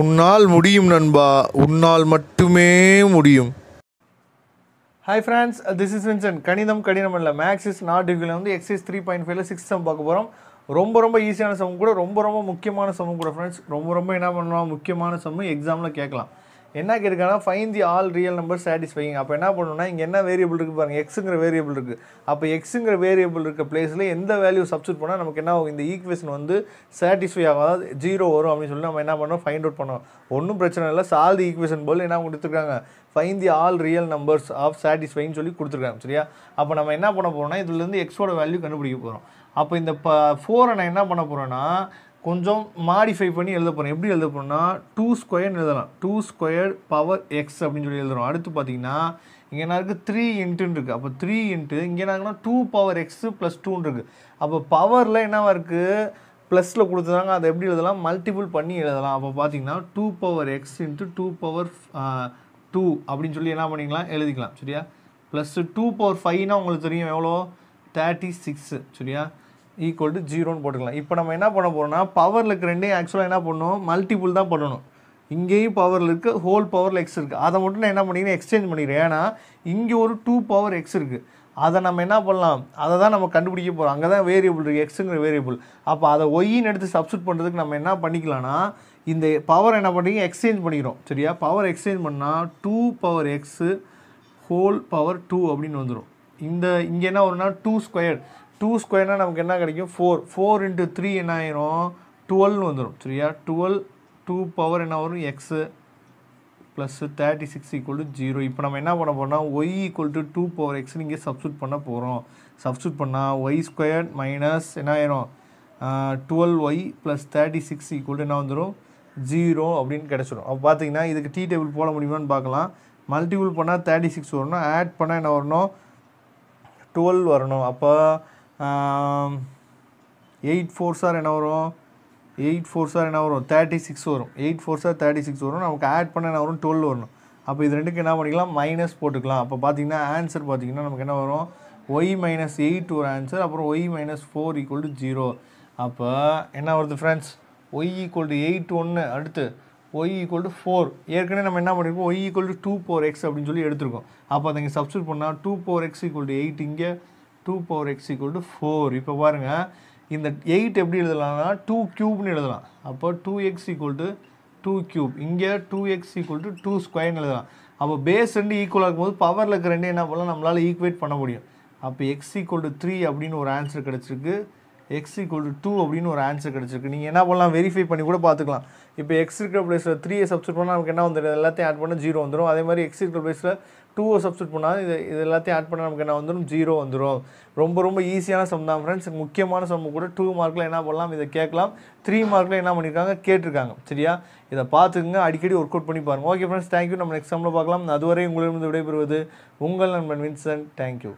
உன்னால் முடியும் நண்பா உன்னால் மட்டுமே முடியும் hi friends this is Vinson கணிதம் கடினம் இல்லை மேக்ஸ் இஸ் நாட் டிஃபிகல்ட் வந்து எக்ஸைஸ் த்ரீ பாயிண்ட் ஃபைவ்ல சிக்ஸ் சம் பார்க்க போகிறோம் ரொம்ப ரொம்ப ஈஸியான சமம் கூட ரொம்ப ரொம்ப முக்கியமான சமம் கூட ஃப்ரெண்ட்ஸ் ரொம்ப ரொம்ப என்ன பண்ணலாம் முக்கியமான சமம் எக்ஸாமில் கேட்கலாம் என்ன கேட்டிருக்காங்கன்னா find the all real number satisfying அப்போ என்ன பண்ணணும்னா இங்கே என்ன வேரியபிள் இருக்குது பாருங்கள் எக்ஸுங்கிற வேரியபிள் இருக்குது அப்போ எக்ஸுங்கிற வேரியபிள் இருக்க பிளேஸில் எந்த வேல்யூ சப்ஸ்டியூட் பண்ணால் நமக்கு என்ன ஆகும் இந்த ஈக்குவேஷன் வந்து சாட்டிஸ்ஃபை ஆகும் அதாவது ஜீரோ வரும் அப்படின்னு சொல்லி நம்ம என்ன பண்ணோம் ஃபைண்ட் அவுட் பண்ணோம் ஒன்றும் பிரச்சனை இல்லை சால் தி ஈக்குவேஷன் போல் என்ன கொடுத்துருக்காங்க find the all real numbers of சாட்டிஸ்ஃபைன்னு சொல்லி கொடுத்துருக்காங்க சரியா அப்போ நம்ம என்ன பண்ண போகிறோம்னா இதுலேருந்து எக்ஸோட வேல்யூ கண்டுபிடிக்க போகிறோம் அப்போ இந்த ப ஃபோரை நான் என்ன பண்ண போகிறேன்னா கொஞ்சம் மாடிஃபை பண்ணி எழுத போகிறேன் எப்படி எழுத போகிறோம்னா டூ ஸ்கொயர்னு எழுதலாம் டூ ஸ்கொயர் பவர் எக்ஸ் அப்படின்னு சொல்லி எழுதுகிறோம் அடுத்து பார்த்தீங்கன்னா இங்கே என்ன இருக்குது த்ரீ இன்ட்டுன்னு இருக்குது அப்போ த்ரீ இன்ட்டு இங்கே என்ன டூ பவர் எக்ஸு ப்ளஸ் டூன்னு இருக்குது அப்போ பவரில் என்னவா இருக்குது ப்ளஸில் கொடுத்துருந்தாங்க அதை எப்படி எழுதலாம் மல்டிபிள் பண்ணி எழுதலாம் அப்போ பார்த்தீங்கன்னா two power x into two power two அப்படின்னு சொல்லி என்ன பண்ணிக்கலாம் எழுதிக்கலாம் சரியா ப்ளஸ் டூ பவர் ஃபைவ்னால் உங்களுக்கு தெரியும் எவ்வளோ தேர்ட்டி சிக்ஸு சரியா ஈக்குவல் டு ஜீரோன்னு போட்டுக்கலாம் இப்போ நம்ம என்ன பண்ண போகிறோம்னா பவரில் இருக்க ரெண்டையும் ஆக்சுவலாக என்ன பண்ணணும் மல்டிபிள் தான் பண்ணணும் இங்கேயும் பவரில் இருக்குது ஹோல் பவரில் எக்ஸ் இருக்குது அதை மட்டும் நான் என்ன பண்ணிக்கிறேன் எக்ஸ்சேஞ்ச் பண்ணிக்கிறேன் ஏன்னா இங்கே ஒரு டூ பவர் எக்ஸ் இருக்குது அதை நம்ம என்ன பண்ணலாம் அதை தான் நம்ம கண்டுபிடிக்க போகிறோம் அங்கே தான் வேரியபிள் இருக்குது எக்ஸுங்கிற வேரியபிள் அப்போ அதை ஒய்யின்னு எடுத்து சப்ஸ்டியூட் பண்ணுறதுக்கு நம்ம என்ன பண்ணிக்கலாம்னா இந்த பவர் என்ன பண்ணுறீங்க எக்ஸ்சேஞ்ச் பண்ணிக்கிறோம் சரியா பவர் எக்ஸ்சேஞ்ச் பண்ணால் two power x whole power two அப்படின்னு வந்துடும் இந்த இங்கே என்ன வரும்னா டூ ஸ்கொயர் டூ ஸ்கொயர்னால் நமக்கு என்ன கிடைக்கும் ஃபோர் ஃபோர் இன்ட்டு த்ரீ என்ன ஆயிரும் டுவெல்னு வந்துடும் சரியா டுவெல் டூ பவர் என்ன வரும் x plus thirty six equal to zero இப்போ நம்ம என்ன பண்ண போனால் y equal to two power x நீங்கள் சப்ஸ்டியூட் பண்ண போகிறோம் சப்ஸ்டியூட் பண்ணால் ஒய் ஸ்கொயர் மைனஸ் என்ன ஆயிரும் twelve y plus thirty six equal to என்ன வந்துடும் ஜீரோ அப்படின்னு கிடச்சிடும் அப்போ பார்த்தீங்கன்னா இதுக்கு டீ டேபிள் போட முடியுமான்னு பார்க்கலாம் மல்டிபிள் பண்ணால் தேர்ட்டி சிக்ஸ் வரணும் ஆட் பண்ணால் என்ன வரணும் டுவெல் வரணும் அப்போ எயிட் ஃபோர் சார் என்ன வரும் எயிட் ஃபோர் சார் என்ன வரும் தேர்ட்டி சிக்ஸ் வரும் eight four sir thirty six வரும் நமக்கு ஆட் பண்ண என்ன வரும் டுவெல் வரணும் அப்போ இது ரெண்டுக்கு என்ன பண்ணிக்கலாம் மைனஸ் போட்டுக்கலாம் அப்போ பார்த்தீங்கன்னா ஆன்சர் பார்த்தீங்கன்னா நமக்கு என்ன வரும் ஒய் மைனஸ் எயிட் ஒரு ஆன்சர் அப்புறம் y minus four equal to zero அப்போ என்ன வருது friends y equal to eight ஒன்று அடுத்து ஒய் ஈக்குவல் டு ஃபோர் ஏற்கனவே நம்ம என்ன பண்ணியிருக்கோம் y equal to two four x அப்படின்னு சொல்லி எடுத்திருக்கோம் அப்போ அதை இங்கே சப்ஸ்டியூட் பண்ணால் two four x equal to eight இங்கே two power x equal to four இப்போ பாருங்கள் இந்த எயிட் எப்படி எழுதலாம்னா டூ க்யூப்னு எழுதலாம் அப்போ two x equal to two cube இங்கே two x equal to two ஸ்கொயர்னு எழுதலாம் அப்போ பேஸ் ரெண்டு ஈக்குவலாக இருக்கும்போது பவரில் இருக்கிற ரெண்டு என்ன பண்ணலாம் நம்மளால் ஈக்குவேட் பண்ண முடியும் அப்போ எக்ஸ் ஈக்குவல் டு த்ரீ அப்படின்னு ஒரு ஆன்சர் கிடச்சிருக்கு எக்ஸ் ஈக்குவல் டூ அப்படின்னு ஒரு ஆன்சர் கிடச்சிருக்கு நீங்கள் என்ன பண்ணலாம் வெரிஃபை பண்ணி கூட பார்த்துக்கலாம் இப்போ எக்ஸ் இருக்கிற பிளேஸில் த்ரீயை சப்ஸ்ட் பண்ணால் நமக்கு என்ன வந்துடும் எல்லாத்தையும் ஆட் பண்ணால் ஜீரோ வந்துடும் அதே மாதிரி எக்ஸ் இருக்கிற பிளேஸில் டூவை சப்ஸ்ட் பண்ணால் இது இது எல்லாத்தையும் ஆட் பண்ணால் நமக்கு என்ன வந்துடும் ஜீரோ வந்துடும் ரொம்ப ரொம்ப ஈஸியான சம் தான் ஃப்ரெண்ட்ஸ் முக்கியமான சம் கூட டூ மார்க்கில் என்ன பண்ணலாம் இதை கேட்கலாம் த்ரீ மார்க்கில் என்ன பண்ணியிருக்காங்க கேட்டிருக்காங்க சரியா இதை பார்த்துக்குங்க அடிக்கடி ஒர்க் அவுட் பண்ணி பாருங்கள் ஓகே ஃப்ரெண்ட்ஸ் தேங்க்யூ நம்ம நெக்ஸ்ட் சம்மில் பார்க்கலாம் அதுவரை உங்களிடமிருந்து விடைபெறுவது உங்கள் நண்பன் வின்சன் தேங்க்யூ